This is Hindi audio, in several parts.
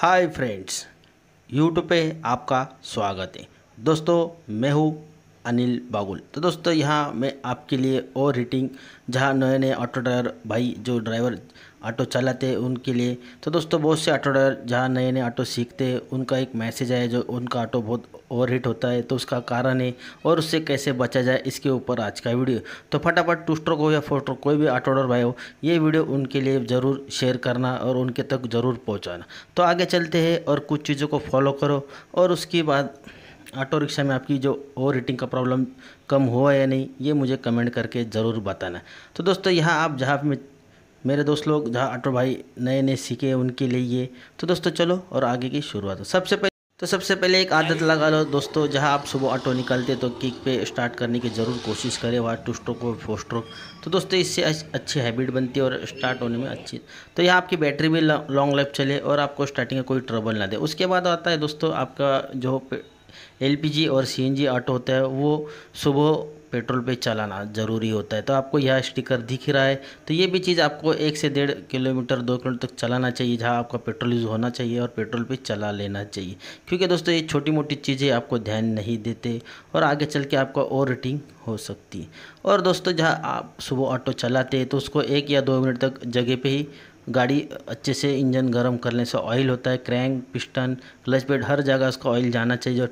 हाय फ्रेंड्स यूट्यूब पे आपका स्वागत है दोस्तों मैं हूँ अनिल बागुल तो दोस्तों यहाँ मैं आपके लिए और रेटिंग जहाँ नए नए ऑटो ड्राइवर भाई जो ड्राइवर ऑटो चलाते हैं उनके लिए तो दोस्तों बहुत से ऑटो ड्राइवर जहाँ नए नए ऑटो सीखते हैं उनका एक मैसेज आया जो उनका ऑटो बहुत ओवर हीट होता है तो उसका कारण है और उससे कैसे बचा जाए इसके ऊपर आज का वीडियो तो फटाफट टू स्ट्रोक हो या फोर स्ट्रोक कोई भी ऑटो ड्राइवर भाई हो ये वीडियो उनके लिए ज़रूर शेयर करना और उनके तक ज़रूर पहुँचाना तो आगे चलते हैं और कुछ चीज़ों को फॉलो करो और उसके बाद ऑटो रिक्शा में आपकी जो ओवर हीटिंग का प्रॉब्लम कम हुआ या नहीं ये मुझे कमेंट करके ज़रूर बताना तो दोस्तों यहाँ आप जहाँ में मेरे दोस्त लोग जहाँ ऑटो भाई नए नए सीखे उनके लिए ये तो दोस्तों चलो और आगे की शुरुआत सबसे पहले तो सबसे पहले एक आदत लगा लो दोस्तों जहाँ आप सुबह ऑटो निकलते तो किक पे स्टार्ट करने की ज़रूर कोशिश करें वहाँ टू स्ट्रोक और फोर स्ट्रोक तो दोस्तों इससे अच्छी हैबिट बनती है और स्टार्ट होने में अच्छी तो यहाँ आपकी बैटरी भी लॉन्ग लाइफ चले और आपको स्टार्टिंग में कोई ट्रबल ना दे उसके बाद आता है दोस्तों आपका जो एल और सी ऑटो होता है वो सुबह पेट्रोल पे चलाना ज़रूरी होता है तो आपको यह स्टिकर दिख रहा है तो ये भी चीज़ आपको एक से डेढ़ किलोमीटर दो किलोमीटर तक चलाना चाहिए जहाँ आपका पेट्रोल यूज़ होना चाहिए और पेट्रोल पे चला लेना चाहिए क्योंकि दोस्तों ये छोटी मोटी चीज़ें आपको ध्यान नहीं देते और आगे चल के आपका ओवर रेटिंग हो सकती है और दोस्तों जहाँ आप सुबह ऑटो चलाते हैं तो उसको एक या दो मिनट तक जगह पर ही गाड़ी अच्छे से इंजन गर्म करने से ऑयल होता है क्रैंक पिस्टन क्लच पेड हर जगह उसका ऑयल जाना चाहिए जो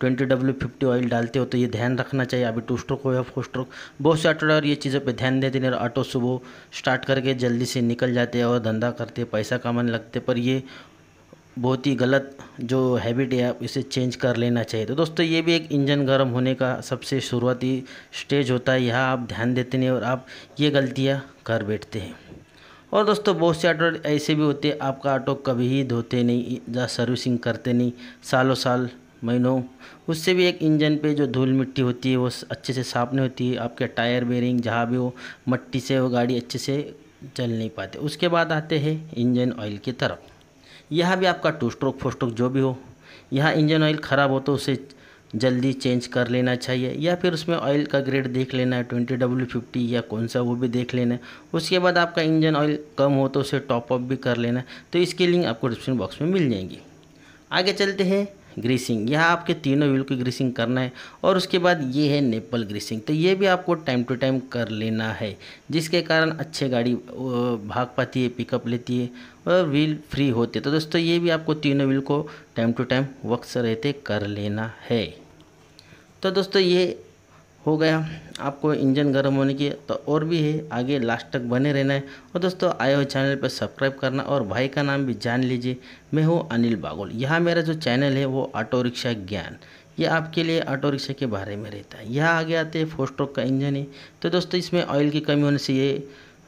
ट्वेंटी डब्ल्यू फिफ्टी ऑयल डालते हो तो ये ध्यान रखना चाहिए अभी टू स्ट्रोक हो या फोर स्ट्रोक बहुत से ऑटो ड्राइवर ये चीज़ों पे ध्यान देते नहीं ऑटो सुबह स्टार्ट करके जल्दी से निकल जाते हैं और धंधा करते पैसा कमाने लगते पर ये बहुत ही गलत जो हैबिट है आप इसे चेंज कर लेना चाहिए तो दोस्तों ये भी एक इंजन गर्म होने का सबसे शुरुआती स्टेज होता है यह आप ध्यान देते नहीं और आप ये गलतियाँ कर बैठते हैं और दोस्तों बहुत से ऑटो ऐसे भी होते हैं आपका ऑटो कभी ही धोते नहीं या सर्विसिंग करते नहीं सालों साल महीनों उससे भी एक इंजन पे जो धूल मिट्टी होती है वो अच्छे से साफ नहीं होती है आपके टायर बेरिंग जहाँ भी हो मट्टी से वो गाड़ी अच्छे से चल नहीं पाते उसके बाद आते हैं इंजन ऑयल की तरफ यहाँ भी आपका टू स्ट्रोक फोर स्ट्रोक जो भी हो यहाँ इंजन ऑयल ख़राब हो तो उसे जल्दी चेंज कर लेना चाहिए या फिर उसमें ऑयल का ग्रेड देख लेना है ट्वेंटी डब्ल्यू फिफ्टी या कौन सा वो भी देख लेना है उसके बाद आपका इंजन ऑयल कम हो तो उसे टॉपअप भी कर लेना है तो इसकी लिंक आपको डिस्क्रिप्शन बॉक्स में मिल जाएगी आगे चलते हैं ग्रीसिंग यह आपके तीनों व्हील की ग्रीसिंग करना है और उसके बाद ये है नेपल ग्रीसिंग तो ये भी आपको टाइम टू टाइम कर लेना है जिसके कारण अच्छे गाड़ी भाग पाती है पिकअप लेती है और व्हील फ्री होते तो दोस्तों ये भी आपको तीनों व्हील को टाइम टू टाइम वक्त रहते कर लेना है तो दोस्तों ये हो गया आपको इंजन गर्म होने की तो और भी है आगे लास्ट तक बने रहना है और दोस्तों आए हुए चैनल पर सब्सक्राइब करना और भाई का नाम भी जान लीजिए मैं हूँ अनिल बागुल यहाँ मेरा जो चैनल है वो ऑटो रिक्शा ज्ञान ये आपके लिए ऑटो रिक्शा के बारे में रहता है यहाँ आगे आते हैं फोर स्ट्रोक का इंजन है तो दोस्तों इसमें ऑयल की कमी होने से ये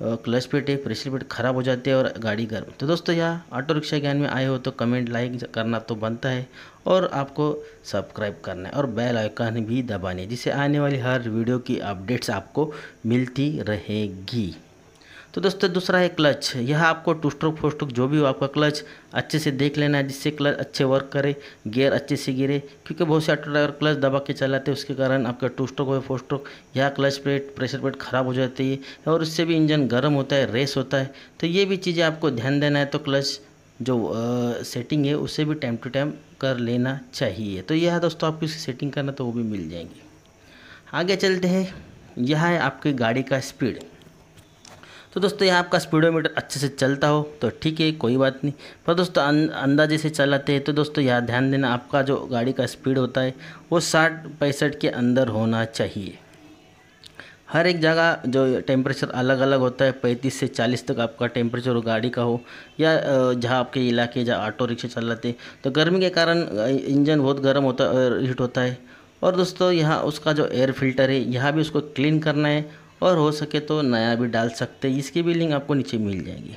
क्लच पेट प्रेशर पेट खराब हो जाती है और गाड़ी गर्म तो दोस्तों यहाँ ऑटो रिक्शा ज्ञान में आए हो तो कमेंट लाइक करना तो बनता है और आपको सब्सक्राइब करना है और बेल आइकन भी दबानी है जिससे आने वाली हर वीडियो की अपडेट्स आपको मिलती रहेगी तो दोस्तों दूसरा है क्लच यह आपको टू स्ट्रोक फोर स्ट्रोक जो भी हो आपका क्लच अच्छे से देख लेना है जिससे क्लच अच्छे वर्क करे गियर अच्छे से गिरे क्योंकि बहुत से ऑटो ड्राइवर क्लच दबा के चलाते हैं उसके कारण आपका टू स्ट्रोक हो फोर स्ट्रोक यह क्लच प्लेट प्रेशर प्लेट ख़राब हो जाती है और उससे भी इंजन गर्म होता है रेस होता है तो ये भी चीज़ें आपको ध्यान देना है तो क्लच जो आ, सेटिंग है उसे भी टाइम टू टाइम कर लेना चाहिए तो यह दोस्तों आपको इसकी सेटिंग करना तो वो भी मिल जाएंगी आगे चलते हैं यह है आपकी गाड़ी का स्पीड तो दोस्तों यहाँ आपका स्पीडोमीटर अच्छे से चलता हो तो ठीक है कोई बात नहीं पर दोस्तों अं-, अंदाजे से चलाते हैं तो दोस्तों यहाँ ध्यान देना आपका जो गाड़ी का स्पीड होता है वो साठ पैंसठ के अंदर होना चाहिए हर एक जगह जो टेम्परेचर अलग अलग होता है पैंतीस से चालीस तक आपका टेम्परेचर गाड़ी का हो या जहाँ आपके इलाके जहाँ ऑटो रिक्शा चलाते तो गर्मी के कारण इंजन बहुत गर्म होता हीट होता है और दोस्तों यहाँ उसका जो एयर फिल्टर है यहाँ भी उसको क्लीन करना है और हो सके तो नया भी डाल सकते हैं इसकी भी लिंक आपको नीचे मिल जाएगी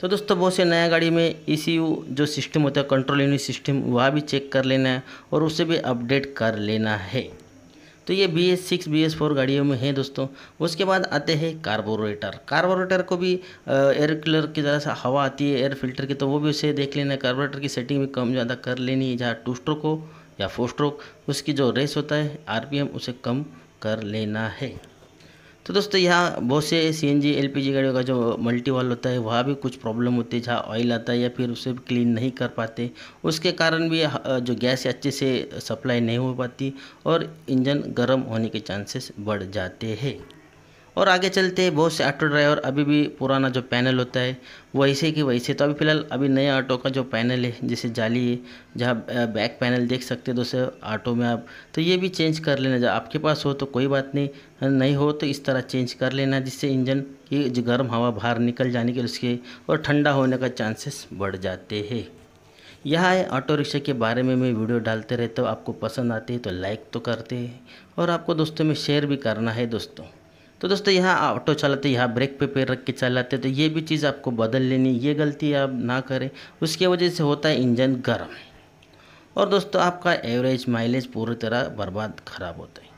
तो दोस्तों बहुत से नया गाड़ी में ई e जो सिस्टम होता है कंट्रोल यूनिट सिस्टम वह भी चेक कर लेना है और उसे भी अपडेट कर लेना है तो ये B S six B S four गाड़ियों में है दोस्तों उसके बाद आते हैं कार्बोरेटर कार्बोरेटर को भी एयर कूलर की तरह से हवा आती है एयर फिल्टर की तो वो भी उसे देख लेना कार्बोरेटर की सेटिंग भी कम ज़्यादा कर लेनी है जहाँ टू स्ट्रोक हो या फोर स्ट्रोक उसकी जो रेस होता है आरपीएम उसे कम कर लेना है तो दोस्तों यहाँ बहुत से C N G L P G गाड़ियों का जो मल्टी वाल होता है वहाँ भी कुछ प्रॉब्लम होती है जहाँ ऑयल आता है या फिर उसे क्लीन नहीं कर पाते उसके कारण भी जो गैस अच्छे से सप्लाई नहीं हो पाती और इंजन गर्म होने के चांसेस बढ़ जाते हैं और आगे चलते बहुत से ऑटो ड्राइवर अभी भी पुराना जो पैनल होता है वैसे कि वैसे तो अभी फ़िलहाल अभी नए ऑटो का जो पैनल है जैसे जाली है जहाँ बैक पैनल देख सकते हैं दूसरे ऑटो में आप तो ये भी चेंज कर लेना जब आपके पास हो तो कोई बात नहीं नहीं हो तो इस तरह चेंज कर लेना जिससे इंजन की जो गर्म हवा बाहर निकल जाने के उसके और ठंडा होने का चांसेस बढ़ जाते हैं यह है ऑटो रिक्शा के बारे में मैं वीडियो डालते रहता हूँ आपको पसंद आती है तो लाइक तो करते हैं और आपको दोस्तों में शेयर भी करना है दोस्तों तो दोस्तों यहाँ ऑटो चलाते यहाँ ब्रेक पे पैर रख के चलाते तो ये भी चीज़ आपको बदल लेनी ये गलती आप ना करें उसकी वजह से होता है इंजन गर्म और दोस्तों आपका एवरेज माइलेज पूरी तरह बर्बाद ख़राब होता है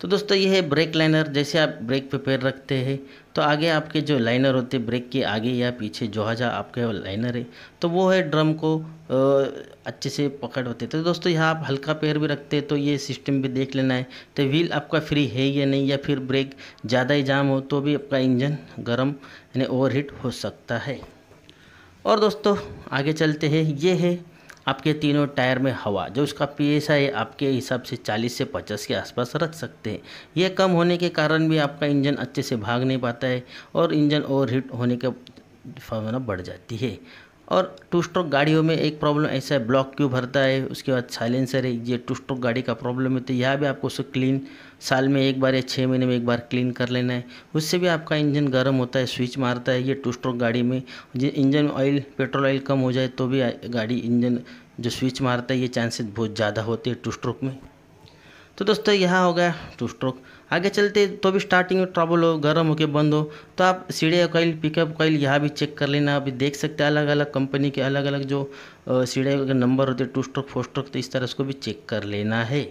तो दोस्तों ये है ब्रेक लाइनर जैसे आप ब्रेक पे पैर रखते हैं तो आगे आपके जो लाइनर होते हैं ब्रेक के आगे या पीछे जो जहाँ आपके लाइनर है तो वो है ड्रम को अच्छे से पकड़ होते तो दोस्तों यहाँ आप हल्का पैर भी रखते हैं तो ये सिस्टम भी देख लेना है तो व्हील आपका फ्री है या नहीं या फिर ब्रेक ज़्यादा ही जाम हो तो भी आपका इंजन गर्म यानी ओवर हो सकता है और दोस्तों आगे चलते हैं ये है आपके तीनों टायर में हवा जो उसका पी एस है आपके हिसाब से 40 से 50 के आसपास रख सकते हैं यह कम होने के कारण भी आपका इंजन अच्छे से भाग नहीं पाता है और इंजन ओवरहीट होने का संभावना बढ़ जाती है और टू स्ट्रोक गाड़ियों में एक प्रॉब्लम ऐसा है ब्लॉक क्यों भरता है उसके बाद साइलेंसर है ये टू स्ट्रोक गाड़ी का प्रॉब्लम है तो यह भी आपको उसको क्लीन साल में एक बार या छः महीने में एक बार क्लीन कर लेना है उससे भी आपका इंजन गर्म होता है स्विच मारता है ये टू स्ट्रोक गाड़ी में इंजन ऑयल पेट्रोल ऑयल कम हो जाए तो भी गाड़ी इंजन जो स्विच मारता है ये चांसेस बहुत ज़्यादा होते हैं टू स्ट्रोक में तो दोस्तों यहाँ हो गया टू स्ट्रोक आगे चलते तो भी स्टार्टिंग में ट्रबल हो गर्म होकर बंद हो तो आप सीढ़े कॉइल पिकअप कॉइल यहाँ भी चेक कर लेना अभी देख सकते हैं अलग अलग कंपनी के अलग अलग जो सीढ़े के नंबर होते हैं टू स्ट्रोक फोर स्ट्रोक तो इस तरह उसको भी चेक कर लेना है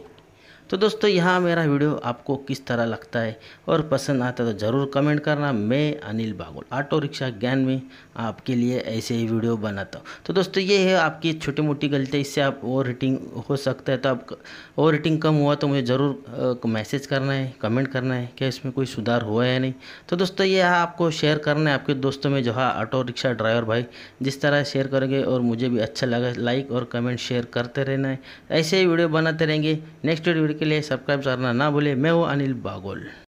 तो दोस्तों यहाँ मेरा वीडियो आपको किस तरह लगता है और पसंद आता तो ज़रूर कमेंट करना मैं अनिल बागुल ऑटो रिक्शा ज्ञान में आपके लिए ऐसे ही वीडियो बनाता हूँ तो दोस्तों ये है आपकी छोटी मोटी गलती इससे आप ओवर रेटिंग हो सकता है तो आप ओवर रेटिंग कम हुआ तो मुझे ज़रूर मैसेज करना है कमेंट करना है क्या इसमें कोई सुधार हुआ है नहीं तो दोस्तों ये आपको शेयर करना है आपके दोस्तों में जो है हाँ, ऑटो रिक्शा ड्राइवर भाई जिस तरह शेयर करेंगे और मुझे भी अच्छा लगा लाइक और कमेंट शेयर करते रहना है ऐसे ही वीडियो बनाते रहेंगे नेक्स्ट वीडियो के लिए सब्सक्राइब करना ना भूले मैं हूँ अनिल बागोल